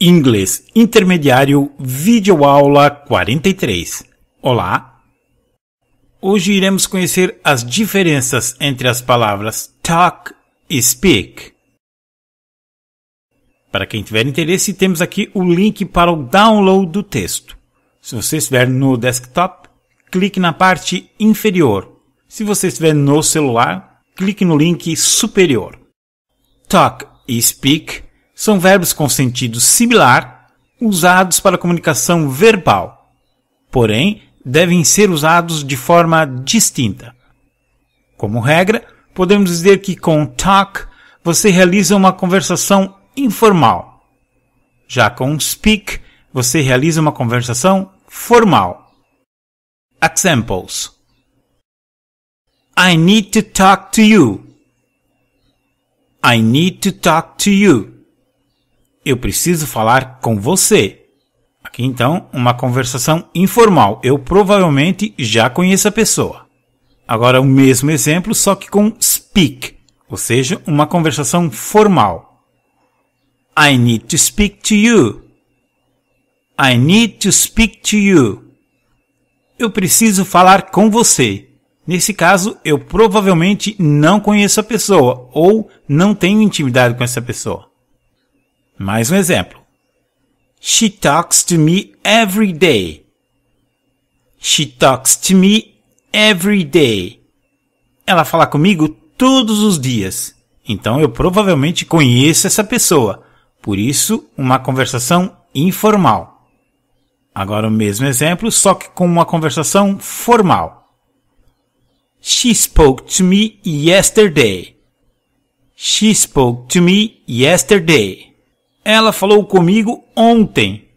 Inglês Intermediário vídeo aula 43. Olá! Hoje iremos conhecer as diferenças entre as palavras talk e speak. Para quem tiver interesse, temos aqui o link para o download do texto. Se você estiver no desktop, clique na parte inferior. Se você estiver no celular, clique no link superior. Talk e speak são verbos com sentido similar usados para comunicação verbal, porém devem ser usados de forma distinta. Como regra, podemos dizer que com talk você realiza uma conversação informal. Já com speak, você realiza uma conversação formal. Examples: I need to talk to you. I need to talk to you. Eu preciso falar com você. Aqui então, uma conversação informal. Eu provavelmente já conheço a pessoa. Agora o mesmo exemplo, só que com speak, ou seja, uma conversação formal. I need to speak to you. I need to speak to you. Eu preciso falar com você. Nesse caso, eu provavelmente não conheço a pessoa ou não tenho intimidade com essa pessoa. Mais um exemplo. She talks to me every day. She talks to me every day. Ela fala comigo todos os dias. Então eu provavelmente conheço essa pessoa. Por isso, uma conversação informal. Agora o mesmo exemplo, só que com uma conversação formal. She spoke to me yesterday. She spoke to me yesterday. Ela falou comigo ontem.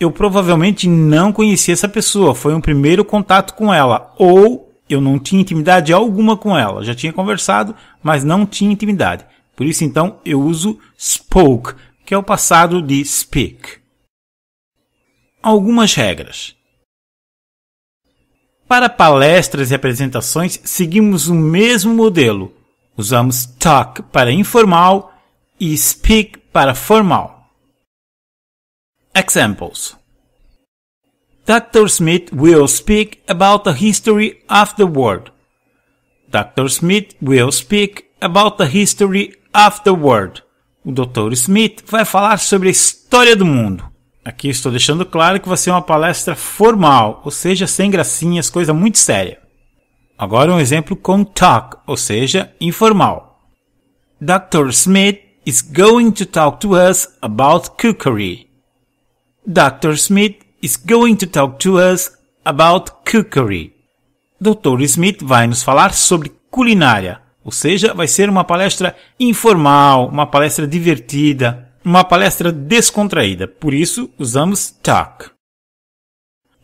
Eu provavelmente não conhecia essa pessoa, foi um primeiro contato com ela. Ou eu não tinha intimidade alguma com ela. Já tinha conversado, mas não tinha intimidade. Por isso, então, eu uso spoke, que é o passado de speak. Algumas regras. Para palestras e apresentações, seguimos o mesmo modelo. Usamos talk para informal e speak para formal. Examples Dr. Smith will speak about the history of the world. Dr. Smith will speak about the history of the world. O Dr. Smith vai falar sobre a história do mundo. Aqui estou deixando claro que vai ser é uma palestra formal, ou seja, sem gracinhas, coisa muito séria. Agora um exemplo com talk, ou seja, informal. Dr. Smith is going to talk to us about cookery. Dr. Smith is going to talk to us about cookery. Dr. Smith vai nos falar sobre culinária, ou seja, vai ser uma palestra informal, uma palestra divertida, uma palestra descontraída. Por isso, usamos talk.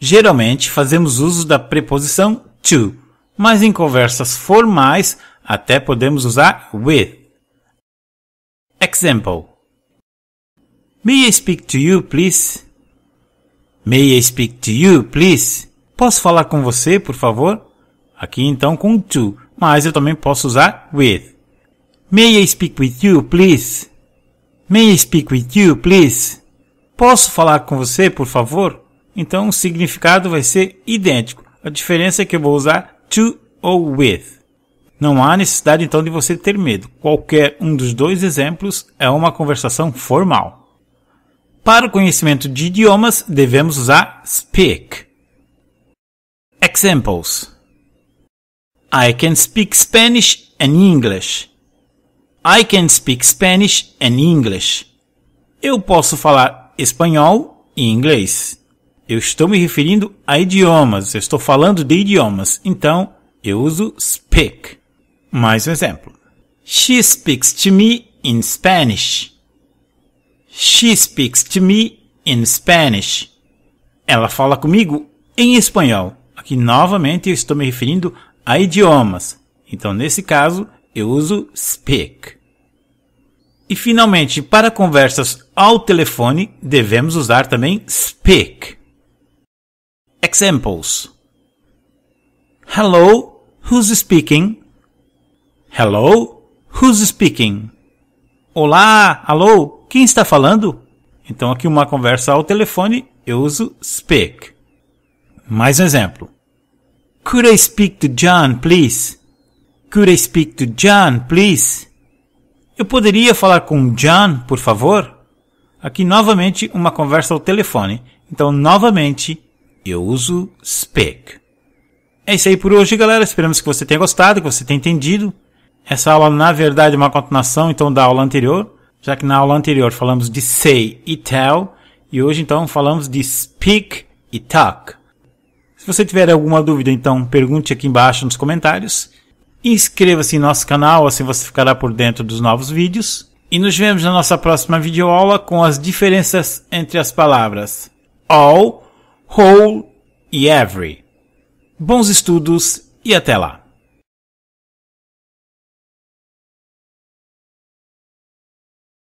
Geralmente fazemos uso da preposição to, mas em conversas formais até podemos usar with. Example. May I speak to you, please? May I speak to you, please? Posso falar com você, por favor? Aqui então com to, mas eu também posso usar with. May I speak with you, please? May I speak with you, please? Posso falar com você, por favor? Então o significado vai ser idêntico. A diferença é que eu vou usar to ou with. Não há necessidade então de você ter medo. Qualquer um dos dois exemplos é uma conversação formal. Para o conhecimento de idiomas, devemos usar speak. Examples: I can speak Spanish and English. I can speak Spanish and English. Eu posso falar espanhol e inglês. Eu estou me referindo a idiomas, eu estou falando de idiomas, então eu uso speak. Mais um exemplo. She speaks to me in Spanish. She speaks to me in Spanish. Ela fala comigo em espanhol. Aqui novamente eu estou me referindo a idiomas. Então nesse caso eu uso speak. E finalmente, para conversas ao telefone, devemos usar também speak. Examples. Hello, who's speaking? Hello? Who's speaking? Olá, alô, quem está falando? Então, aqui uma conversa ao telefone, eu uso speak. Mais um exemplo. Could I speak to John, please? Could I speak to John, please? Eu poderia falar com John, por favor? Aqui novamente uma conversa ao telefone. Então, novamente, eu uso speak. É isso aí por hoje, galera. Esperamos que você tenha gostado, que você tenha entendido. Essa aula, na verdade, é uma continuação então da aula anterior, já que na aula anterior falamos de say e tell, e hoje então falamos de speak e talk. Se você tiver alguma dúvida, então pergunte aqui embaixo nos comentários. Inscreva-se em nosso canal, assim você ficará por dentro dos novos vídeos. E nos vemos na nossa próxima videoaula com as diferenças entre as palavras all, whole e every. Bons estudos e até lá!